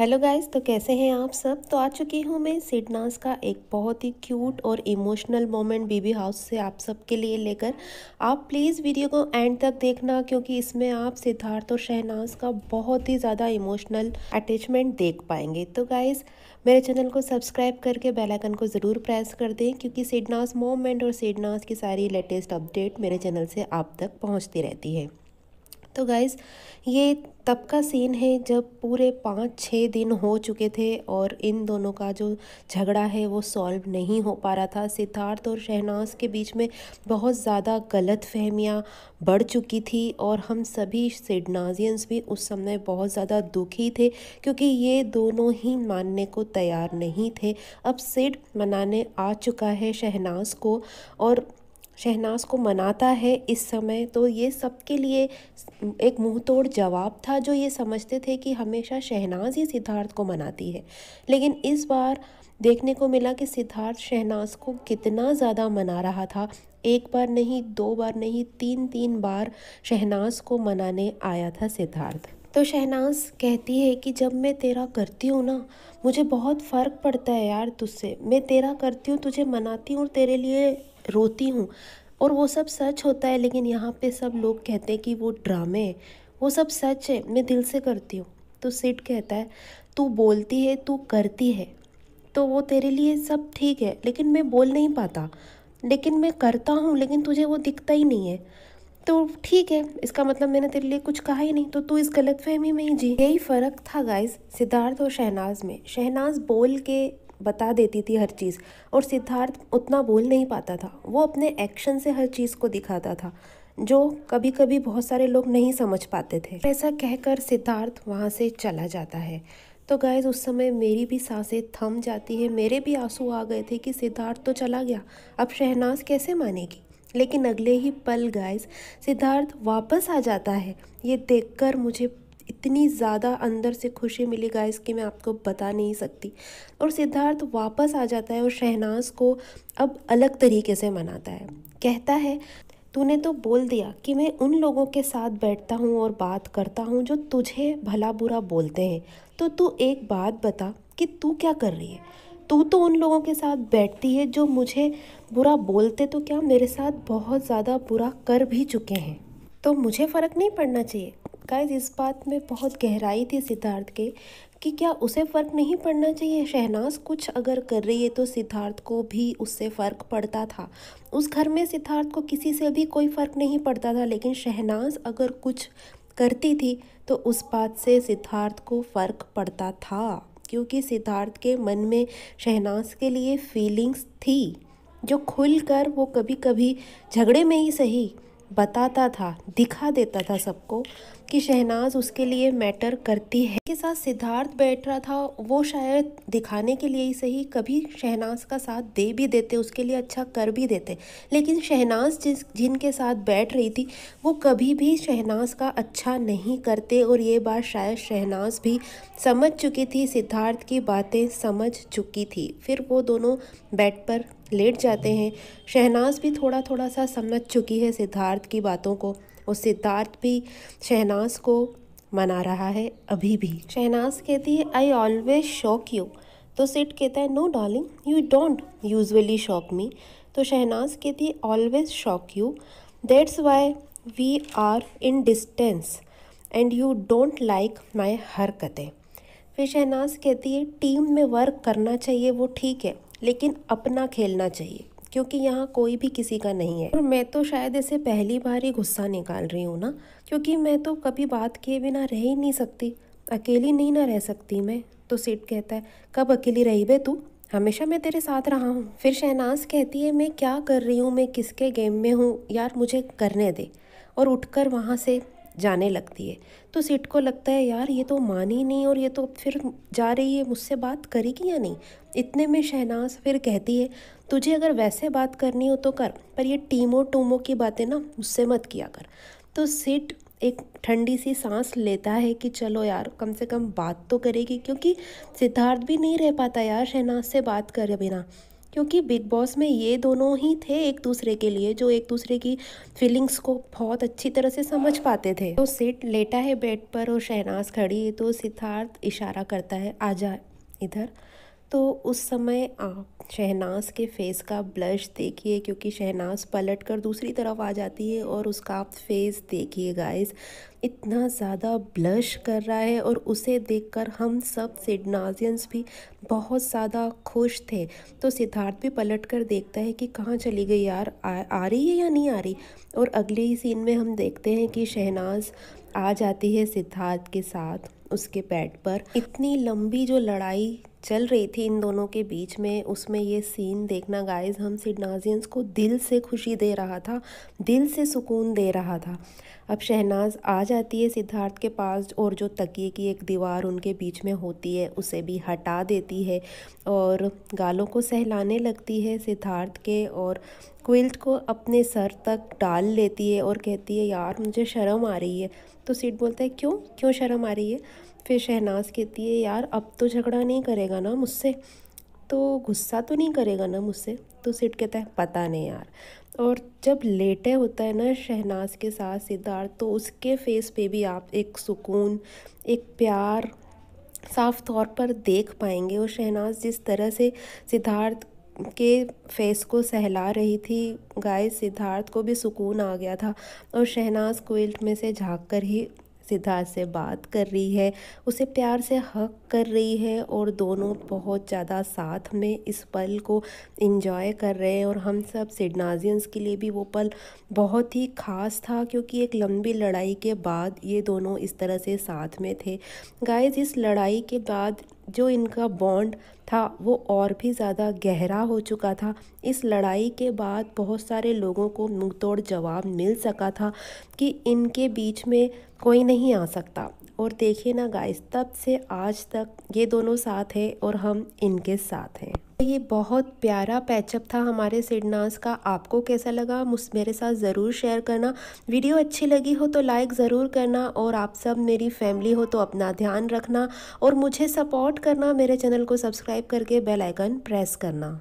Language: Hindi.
हेलो गाइस तो कैसे हैं आप सब तो आ चुकी हूँ मैं सिडनास का एक बहुत ही क्यूट और इमोशनल मोमेंट बीबी हाउस से आप सब के लिए लेकर आप प्लीज़ वीडियो को एंड तक देखना क्योंकि इसमें आप सिद्धार्थ और शहनाज का बहुत ही ज़्यादा इमोशनल अटैचमेंट देख पाएंगे तो गाइस मेरे चैनल को सब्सक्राइब करके बेलाइकन को ज़रूर प्रेस कर दें क्योंकि सिडनास मोमेंट और सिडनास की सारी लेटेस्ट अपडेट मेरे चैनल से आप तक पहुँचती रहती है तो गाइज़ ये तब का सीन है जब पूरे पाँच छः दिन हो चुके थे और इन दोनों का जो झगड़ा है वो सॉल्व नहीं हो पा रहा था सिद्धार्थ और शहनाज के बीच में बहुत ज़्यादा गलत फहमियाँ बढ़ चुकी थी और हम सभी सिडनाजियंस भी उस समय बहुत ज़्यादा दुखी थे क्योंकि ये दोनों ही मानने को तैयार नहीं थे अब सिड मनाने आ चुका है शहनाज को और शहनाज को मनाता है इस समय तो ये सबके लिए एक मुँह तोड़ जवाब था जो ये समझते थे कि हमेशा शहनाज ही सिद्धार्थ को मनाती है लेकिन इस बार देखने को मिला कि सिद्धार्थ शहनाज को कितना ज़्यादा मना रहा था एक बार नहीं दो बार नहीं तीन तीन बार शहनाज को मनाने आया था सिद्धार्थ तो शहनाज कहती है कि जब मैं तेरा करती हूँ ना मुझे बहुत फ़र्क पड़ता है यार तुझसे मैं तेरा करती हूँ तुझे मनाती हूँ और तेरे लिए रोती हूँ और वो सब सच होता है लेकिन यहाँ पे सब लोग कहते हैं कि वो ड्रामे हैं वो सब सच है मैं दिल से करती हूँ तो सिट कहता है तू बोलती है तू करती है तो वो तेरे लिए सब ठीक है लेकिन मैं बोल नहीं पाता लेकिन मैं करता हूँ लेकिन तुझे वो दिखता ही नहीं है तो ठीक है इसका मतलब मैंने तेरे लिए कुछ कहा ही नहीं तो तू इस गलत फहमी में ही जी यही फ़र्क था गाइज सिद्धार्थ और शहनाज में शहनाज बोल के बता देती थी हर चीज़ और सिद्धार्थ उतना बोल नहीं पाता था वो अपने एक्शन से हर चीज़ को दिखाता था जो कभी कभी बहुत सारे लोग नहीं समझ पाते थे ऐसा कहकर सिद्धार्थ वहाँ से चला जाता है तो गैज़ उस समय मेरी भी सांसें थम जाती है मेरे भी आंसू आ गए थे कि सिद्धार्थ तो चला गया अब शहनाज कैसे मानेगी लेकिन अगले ही पल गाइस सिद्धार्थ वापस आ जाता है ये देखकर मुझे इतनी ज़्यादा अंदर से खुशी मिली गाइस कि मैं आपको बता नहीं सकती और सिद्धार्थ वापस आ जाता है और शहनाज को अब अलग तरीके से मनाता है कहता है तूने तो बोल दिया कि मैं उन लोगों के साथ बैठता हूँ और बात करता हूँ जो तुझे भला बुरा बोलते हैं तो तू एक बात बता कि तू क्या कर रही है तू तो उन लोगों के साथ बैठती है जो मुझे बुरा बोलते तो क्या मेरे साथ बहुत ज़्यादा बुरा कर भी चुके हैं तो मुझे फ़र्क नहीं पड़ना चाहिए गाइज इस बात में बहुत गहराई थी सिद्धार्थ के कि क्या उसे फ़र्क नहीं पड़ना चाहिए शहनाज कुछ अगर कर रही है तो सिद्धार्थ को भी उससे फ़र्क पड़ता था उस घर में सिद्धार्थ को किसी से भी कोई फ़र्क नहीं पड़ता था लेकिन शहनाज अगर कुछ करती थी तो उस बात से सिद्धार्थ को फ़र्क पड़ता था क्योंकि सिद्धार्थ के मन में शहनाज के लिए फीलिंग्स थी जो खुल कर वो कभी कभी झगड़े में ही सही बताता था दिखा देता था सबको कि शहनाज उसके लिए मैटर करती है के साथ सिद्धार्थ बैठ रहा था वो शायद दिखाने के लिए ही सही कभी शहनाज का साथ दे भी देते उसके लिए अच्छा कर भी देते लेकिन शहनाज जिस जिनके साथ बैठ रही थी वो कभी भी शहनाज का अच्छा नहीं करते और ये बात शायद शहनाज भी समझ चुकी थी सिद्धार्थ की बातें समझ चुकी थी फिर वो दोनों बेड पर लेट जाते हैं शहनाज भी थोड़ा थोड़ा सा समझ चुकी है सिद्धार्थ की बातों को और सिद्धार्थ भी शहनाज शहनाज को मना रहा है अभी भी शहनाज कहती है आई ऑलवेज शॉक यू तो सिट कहता है no darling you don't usually shock me तो शहनाज कहती है always shock you that's why we are in distance and you don't like my हरकतें फिर शहनाज कहती है टीम में वर्क करना चाहिए वो ठीक है लेकिन अपना खेलना चाहिए क्योंकि यहाँ कोई भी किसी का नहीं है और मैं तो शायद इसे पहली बार ही गुस्सा निकाल रही हूँ ना क्योंकि मैं तो कभी बात किए बिना रह ही नहीं सकती अकेली नहीं ना रह सकती मैं तो सिट कहता है कब अकेली रही बे तू हमेशा मैं तेरे साथ रहा हूँ फिर शहनाज कहती है मैं क्या कर रही हूँ मैं किसके गेम में हूँ यार मुझे करने दे और उठकर वहाँ से जाने लगती है तो सिट को लगता है यार ये तो मानी नहीं और ये तो फिर जा रही है मुझसे बात करेगी या नहीं इतने में शहनाज फिर कहती है तुझे अगर वैसे बात करनी हो तो कर पर ये टीमो टूमो की बातें ना मुझसे मत किया कर तो सिट एक ठंडी सी सांस लेता है कि चलो यार कम से कम बात तो करेगी क्योंकि सिद्धार्थ भी नहीं रह पाता यार शहनाज से बात करे बिना क्योंकि बिग बॉस में ये दोनों ही थे एक दूसरे के लिए जो एक दूसरे की फीलिंग्स को बहुत अच्छी तरह से समझ पाते थे तो सिट लेटा है बेड पर और शहनाज खड़ी है तो सिद्धार्थ इशारा करता है आ जा इधर तो उस समय आप शहनाज के फेस का ब्लश देखिए क्योंकि शहनाज पलट कर दूसरी तरफ आ जाती है और उसका आप फेस देखिए गाइस इतना ज़्यादा ब्लश कर रहा है और उसे देखकर हम सब सिडनाजियंस भी बहुत ज़्यादा खुश थे तो सिद्धार्थ भी पलट कर देखता है कि कहाँ चली गई यार आ, आ रही है या नहीं आ रही और अगले ही सीन में हम देखते हैं कि शहनाज आ जाती है सिद्धार्थ के साथ उसके पैड पर इतनी लंबी जो लड़ाई चल रही थी इन दोनों के बीच में उसमें ये सीन देखना गाइस हम सिडनाजियंस को दिल से खुशी दे रहा था दिल से सुकून दे रहा था अब शहनाज आ जाती है सिद्धार्थ के पास और जो तकिए की एक दीवार उनके बीच में होती है उसे भी हटा देती है और गालों को सहलाने लगती है सिद्धार्थ के और क्विल्ट को अपने सर तक डाल लेती है और कहती है यार मुझे शर्म आ रही है तो सीट बोलता है क्यों क्यों शर्म आ रही है फिर शहनाज कहती है यार अब तो झगड़ा नहीं करेगा ना मुझसे तो गुस्सा तो नहीं करेगा ना मुझसे तो सिट कहता है पता नहीं यार और जब लेटे होता है ना शहनाज के साथ सिद्धार्थ तो उसके फेस पे भी आप एक सुकून एक प्यार साफ तौर पर देख पाएंगे और शहनाज जिस तरह से सिद्धार्थ के फेस को सहला रही थी गाय सिद्धार्थ को भी सुकून आ गया था और शहनाज कोयल्ट में से झाँक कर ही सिद्धार्थ से बात कर रही है उसे प्यार से हक कर रही है और दोनों बहुत ज़्यादा साथ में इस पल को इंजॉय कर रहे हैं और हम सब सिडनाजियंस के लिए भी वो पल बहुत ही ख़ास था क्योंकि एक लंबी लड़ाई के बाद ये दोनों इस तरह से साथ में थे गाइस इस लड़ाई के बाद जो इनका बॉन्ड था वो और भी ज़्यादा गहरा हो चुका था इस लड़ाई के बाद बहुत सारे लोगों को मुँह तोड़ जवाब मिल सका था कि इनके बीच में कोई नहीं आ सकता और देखिए ना गाइस तब से आज तक ये दोनों साथ हैं और हम इनके साथ हैं तो ये बहुत प्यारा पैचअप था हमारे सिडनास का आपको कैसा लगा मेरे साथ ज़रूर शेयर करना वीडियो अच्छी लगी हो तो लाइक ज़रूर करना और आप सब मेरी फैमिली हो तो अपना ध्यान रखना और मुझे सपोर्ट करना मेरे चैनल को सब्सक्राइब करके बेल आइकन प्रेस करना